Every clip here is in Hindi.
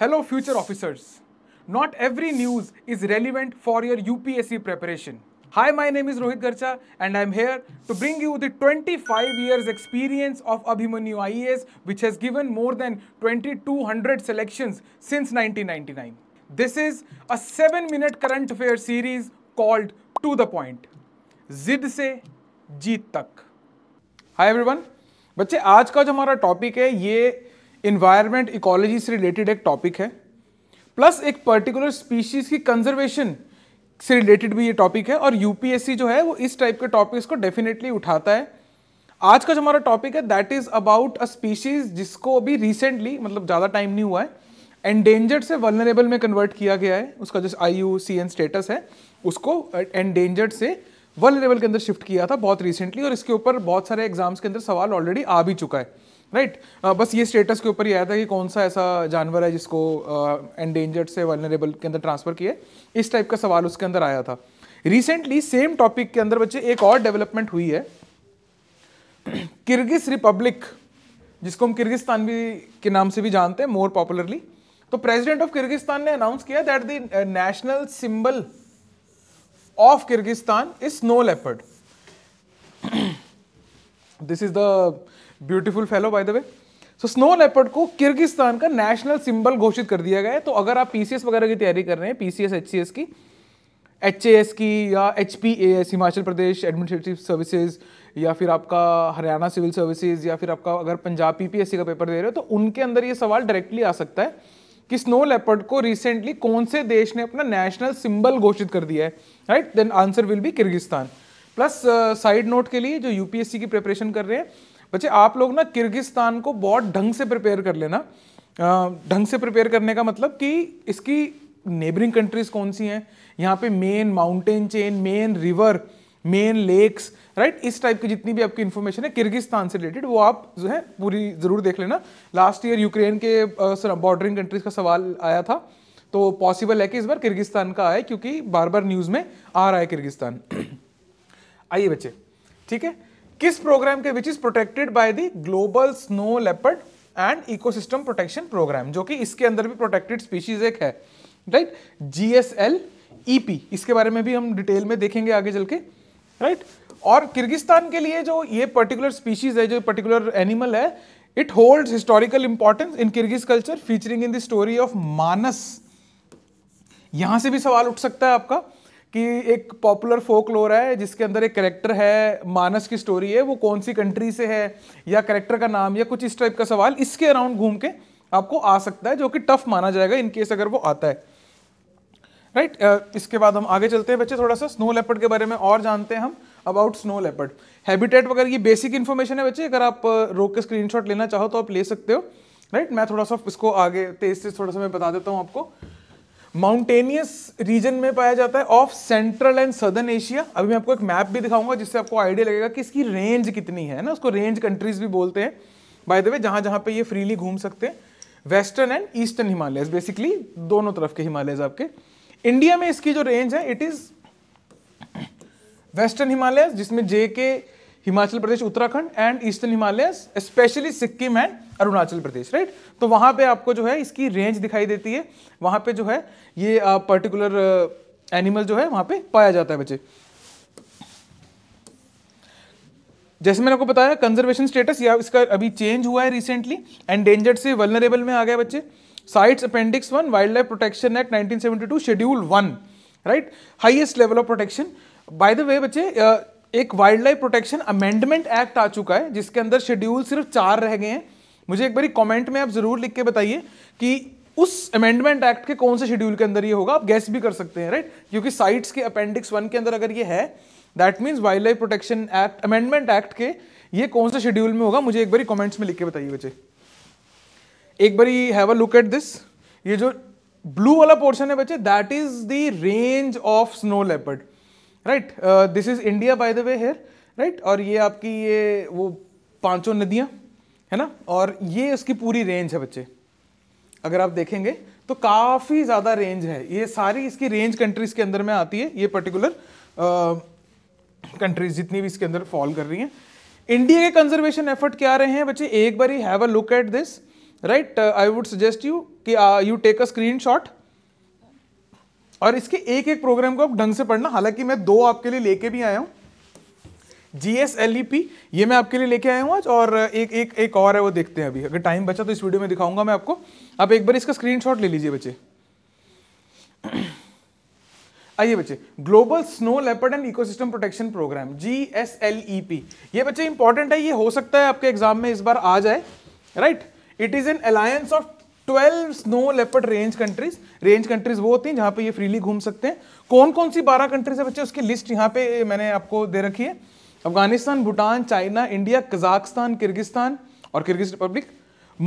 Hello future officers. Not every news is relevant for your UPSC preparation. Hi, my name is Rohit Garcha and I'm here to bring you the 25 years experience of Abhimanyu IAS which has given more than 2200 selections since 1999. This is a 7 minute current affair series called To The Point. जिद से जीत तक हाय एवरीवन बच्चे आज का जो हमारा टॉपिक है ये इन्वायरमेंट इकोलॉजी से रिलेटेड एक टॉपिक है प्लस एक पर्टिकुलर स्पीशीज़ की कंजर्वेशन से रिलेटेड भी ये टॉपिक है और यूपीएससी जो है वो इस टाइप के टॉपिक्स को डेफिनेटली उठाता है आज का जो हमारा टॉपिक है that is about a species जिसको अभी रिसेंटली मतलब ज़्यादा टाइम नहीं हुआ है एंडेंजर्ड से वलनरेबल में कन्वर्ट किया गया है उसका जो I U C N status है उसको एंडेंजर्ड से वन लेवल के अंदर शिफ्ट किया था बहुत रिसेंटली और इसके ऊपर बहुत सारे एग्जाम्स के अंदर सवाल ऑलरेडी आ भी चुका है राइट right? uh, बस ये स्टेटस के ऊपर ही आया था कि कौन सा ऐसा जानवर है जिसको एंडेंजर्ड uh, से वनरेबल के अंदर ट्रांसफर किए इस टाइप का सवाल उसके अंदर आया था रिसेंटली सेम टॉपिक के अंदर बच्चे एक और डेवलपमेंट हुई है किर्गिज रिपब्लिक जिसको हम किर्गिस्तान भी के नाम से भी जानते हैं मोर पॉपुलरली तो प्रेसिडेंट ऑफ किर्गिस्तान ने अनाउंस किया that the national symbol of Kyrgyzstan is snow leopard this is the beautiful fellow by the way so snow leopard को किर्गिस्तान का नेशनल सिंबल घोषित कर दिया गया है तो अगर आप पीसीएस वगैरह की तैयारी कर रहे हैं पीसीएस एचसीएस की एच की या H Himachal Pradesh administrative services या फिर आपका हरियाणा सिविल सर्विसेज या फिर आपका अगर पंजाब पीपीएससी का पेपर दे रहे हो तो उनके अंदर ये सवाल डायरेक्टली आ सकता है कि स्नो लेपर्ड को रिसेंटली कौन से देश ने अपना नेशनल सिंबल घोषित कर दिया है right then answer will be Kyrgyzstan plus side note के लिए जो यूपीएससी की प्रिपरेशन कर रहे हैं बच्चे आप लोग ना किर्गिस्तान को बहुत ढंग से प्रिपेयर कर लेना uh, ढंग से प्रिपेयर करने का मतलब कि इसकी नेबरिंग कंट्रीज कौन सी हैं यहाँ पे main mountain chain main river main lakes right इस टाइप की जितनी भी आपकी इन्फॉर्मेशन है किर्गिस्तान से रिलेटेड वो आप जो है पूरी ज़रूर देख लेना लास्ट ईयर यूक्रेन के बॉर्डरिंग कंट्रीज का सवाल आया था तो पॉसिबल है कि इस बार किर्गिस्तान का आए क्योंकि बार बार न्यूज़ में आ रहा है किर्गिस्तान आइए बच्चे ठीक है किस प्रोग्राम के which is protected by the global snow leopard and ecosystem protection program जो कि इसके अंदर भी प्रोटेक्टेड स्पीशीज एक है right G S L E P इसके बारे में भी हम डिटेल में देखेंगे आगे चल के राइट और किर्गिस्तान के लिए जो ये पर्टिकुलर स्पीशीज है जो पर्टिकुलर एनिमल है it holds historical importance in Kyrgyz culture featuring in the story of Manas यहां से भी सवाल उठ सकता है आपका कि एक पॉपुलर फोक लोर है जिसके अंदर एक करेक्टर है मानस की स्टोरी है वो कौन सी कंट्री से है या करेक्टर का नाम या कुछ इस टाइप का सवाल इसके अराउंड घूम के आपको आ सकता है जो कि टफ माना जाएगा इनकेस अगर वो आता है राइट right? Uh, इसके बाद हम आगे चलते हैं बच्चे थोड़ा सा स्नो लेपर्ड के बारे में और जानते हैं हम अबाउट स्नो लेपर्ड हैबिटेट वगैरह ये बेसिक इन्फॉर्मेशन है बच्चे अगर आप uh, रोक के स्क्रीनशॉट लेना चाहो तो आप ले सकते हो राइट right? मैं थोड़ा सा इसको आगे तेज से थोड़ा सा मैं बता देता हूँ आपको माउंटेनियस रीजन में पाया जाता है of central and southern Asia अभी मैं आपको एक मैप भी दिखाऊंगा जिससे आपको आइडिया लगेगा कि इसकी रेंज कितनी है ना उसको रेंज कंट्रीज भी बोलते हैं बाय द वे जहाँ जहाँ पे ये फ्रीली घूम सकते हैं western and eastern Himalayas basically दोनों तरफ के हिमालयस आपके इंडिया में इसकी जो रेंज है इट इज वेस्टर्न हिमालय जिसमें J K Himachal Pradesh Uttarakhand and eastern Himalaya specially Sikkim and Arunachal Pradesh right तो वहां पे आपको जो है इसकी रेंज दिखाई देती है वहां पे जो है ये पर्टिकुलर एनिमल जो है वहां पे पाया जाता है बच्चे जैसे मैंने आपको बताया कंजर्वेशन स्टेटस या इसका अभी चेंज हुआ है रिसेंटली एंड से वलनरेबल में आ गया बच्चे sites appendix one wild life protection act 1972 schedule one right highest level of protection by the way बच्चे एक wild life protection amendment act आ चुका है जिसके अंदर शेड्यूल सिर्फ चार रह गए हैं मुझे एक बार कॉमेंट में आप जरूर लिख के बताइए कि उस अमेंडमेंट एक्ट के कौन से शेड्यूल के अंदर ये होगा आप गैस भी कर सकते हैं राइट क्योंकि साइट्स के अपेंडिक्स वन के अंदर अगर ये है that means wild life protection act amendment act के ये कौन से शेड्यूल में होगा मुझे एक बार कमेंट्स में लिख के बताइए बच्चे एक बारी have a look at this ये जो ब्लू वाला पोर्शन है बच्चे that is the range of snow leopard right this is India by the way here right और ये आपकी ये वो पांचों नदियां है ना और ये उसकी पूरी रेंज है बच्चे अगर आप देखेंगे तो काफ़ी ज़्यादा रेंज है ये सारी इसकी रेंज कंट्रीज़ के अंदर में आती है ये पर्टिकुलर कंट्रीज uh, जितनी भी इसके अंदर फॉल कर रही हैं इंडिया के कंजर्वेशन एफर्ट क्या रहे हैं बच्चे एक बार ही have a look at this right I would suggest you कि you take a screen shot और इसके एक एक प्रोग्राम को आप ढंग से पढ़ना हालांकि मैं दो आपके लिए लेके भी आया हूँ जी एस एल ई पी ये मैं आपके लिए लेके आया हूँ आज और एक एक एक और है वो देखते हैं अभी अगर टाइम बचा तो इस वीडियो में दिखाऊंगा मैं आपको आप एक बार इसका स्क्रीनशॉट ले लीजिए बच्चे आइए बच्चे global snow leopard and ecosystem protection program G S L E P ये बच्चे इंपॉर्टेंट है ये हो सकता है आपके एग्जाम में इस बार आ जाए right right? It is an alliance of twelve snow leopard range countries range countries वो होती हैं जहां पे ये फ्रीली घूम सकते हैं कौन कौन सी बारह कंट्रीज है बच्चे उसकी लिस्ट यहां पे मैंने आपको दे रखी है Afghanistan Bhutan China India Kazakhstan Kyrgyzstan और Kyrgyz republic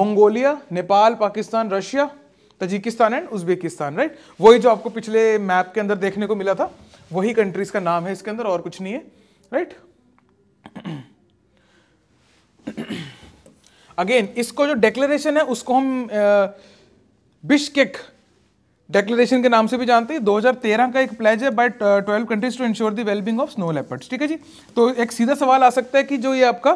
Mongolia Nepal Pakistan Russia Tajikistan and Uzbekistan right वही जो आपको पिछले मैप के अंदर देखने को मिला था वही कंट्रीज का नाम है इसके अंदर और कुछ नहीं है राइट अगेन इसको जो डेक्लेरेशन है उसको हम बिशकेक डेक्लेरेशन के नाम से भी जानते हैं 2013 का एक प्लेज है by twelve countries to ensure the wellbeing of snow leopards ठीक है जी तो एक सीधा सवाल आ सकता है कि जो ये आपका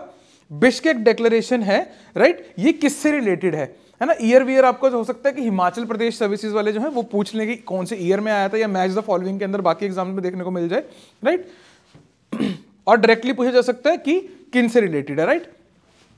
बिशकेक डेक्लेरेशन है राइट ये किससे रिलेटेड है है ना ईयर वीयर आपको हो सकता है कि हिमाचल प्रदेश सर्विसेज वाले जो है वो पूछ लें कि कौन से ईयर में आया था या मैच द फॉलोइंग के अंदर बाकी एग्जाम में देखने को मिल जाए राइट और डायरेक्टली पूछा जा सकता है कि किन से रिलेटेड है राइट